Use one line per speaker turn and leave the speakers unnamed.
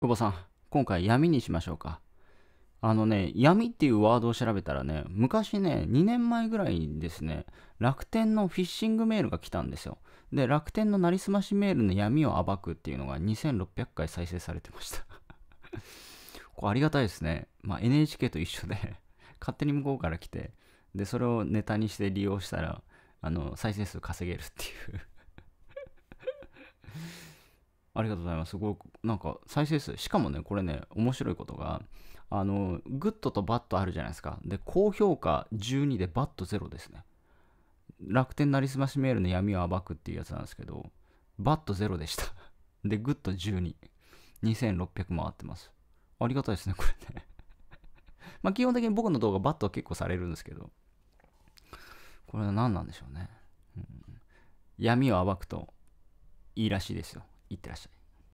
久保さん、今回闇にしましょうか。あのね、闇っていうワードを調べたらね、昔ね、2年前ぐらいにですね、楽天のフィッシングメールが来たんですよ。で、楽天のなりすましメールの闇を暴くっていうのが2600回再生されてました これありがたいですね。まあ、NHK と一緒で勝手に向こうから来て、で、それをネタにして利用したら、あの、再生数稼げるっていうありがとうございます。すごく、なんか再生数、しかもね、これね、面白いことが、あの、グッドとバットあるじゃないですか。で、高評価12でバット0ですね。楽天なりすましメールの闇を暴くっていうやつなんですけど、バット0でした。で、グッド12。2600回ってます。ありがたいですね、これね まあ基本的に僕の動画バットは結構されるんですけど、これは何なん
でしょうね。うん、
闇を暴くと
いいらしいですよ。
いってらっしゃい。